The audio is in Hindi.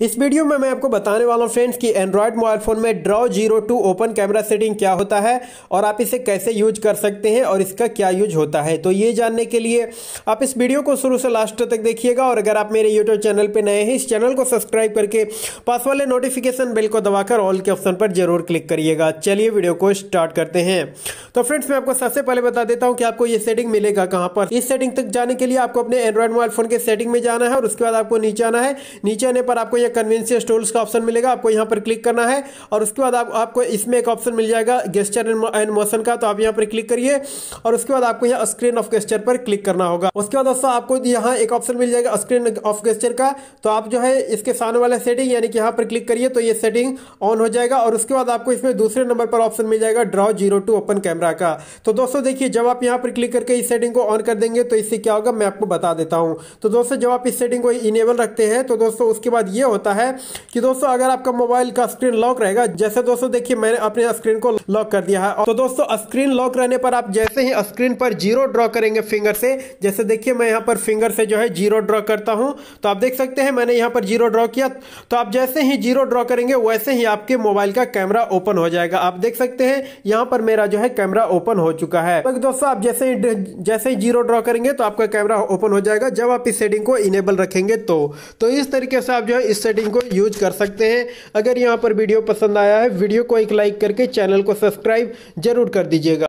इस वीडियो में मैं आपको बताने वाला हूँ फ्रेंड्स कि एंड्रॉयड मोबाइल फ़ोन में draw zero to open camera setting क्या होता है और आप इसे कैसे यूज कर सकते हैं और इसका क्या यूज होता है तो ये जानने के लिए आप इस वीडियो को शुरू से लास्ट तक देखिएगा और अगर आप मेरे यूट्यूब चैनल पर नए हैं इस चैनल को सब्सक्राइब करके पास वाले नोटिफिकेशन बिल को दबाकर ऑल के ऑप्शन पर जरूर क्लिक करिएगा चलिए वीडियो को स्टार्ट करते हैं तो फ्रेंड्स मैं आपको सबसे पहले बता देता हूँ कि आपको ये सेटिंग मिलेगा कहाँ पर इस सेटिंग तक जाने के लिए आपको अपने एंड्रॉयड मोबाइल फ़ोन के सेटिंग में जाना है और उसके बाद आपको नीचे आना है नीचे आने पर आपको है कन्वेंसियस टूल्स का ऑप्शन मिलेगा आपको यहाँ पर क्लिक करना है और उसके बाद आप, आपको इसमें एक ऑप्शन मिल जाएगा गेस्टर एंड मोशन का तो आप यहाँ पर क्लिक करिए और उसके बाद आपको यहाँ स्क्रीन ऑफ गेस्टर पर क्लिक करना होगा उसके बाद दोस्तों आपको यहाँ एक ऑप्शन मिल जाएगा स्क्रीन ऑफ गेस्टर का तो आप जो है इसके सामने वाला सेटिंग यानी कि यहाँ पर क्लिक करिए तो ये सेटिंग ऑन हो जाएगा और उसके बाद आपको इसमें दूसरे नंबर पर ऑप्शन मिल जाएगा draw zero to open camera का तो दोस्तों देखिए जब आप यहाँ पर क्लिक करके इस सेटिंग को ऑन कर देंगे तो इससे क्या होगा मैं आपको बता देता हूँ तो दोस्तों जब आप इस सेटिंग को इनेबल रखते हैं तो दोस्तों उसके बाद ये होता है कि दोस्तों अगर आपका मोबाइल का स्क्रीन लॉक रहेगा जैसे दोस्तों देखिए मैंने अपने स्क्रीन को लॉक कर दिया है तो दोस्तों स्क्रीन लॉक रहने पर आप जैसे ही स्क्रीन पर जीरो ड्रॉ करेंगे फिंगर से जैसे देखिए मैं यहाँ पर फिंगर से जो है जीरो ड्रॉ करता हूँ तो आप देख सकते हैं मैंने यहाँ पर जीरो ड्रॉ किया तो आप जैसे ही जीरो ड्रॉ करेंगे वैसे ही आपके मोबाइल का कैमरा ओपन हो जाएगा आप देख सकते हैं यहाँ पर मेरा जो है कैमरा ओपन हो चुका है तो दोस्तों आप जैसे ही जैसे ही जीरो ड्रॉ करेंगे तो आपका कैमरा ओपन हो जाएगा जब आप इस सेटिंग को इनेबल रखेंगे तो तो इस तरीके से आप जो है इस सेटिंग को यूज कर सकते हैं अगर यहाँ पर वीडियो पसंद आया है वीडियो को एक लाइक करके चैनल को सब्सक्राइब जरूर कर दीजिएगा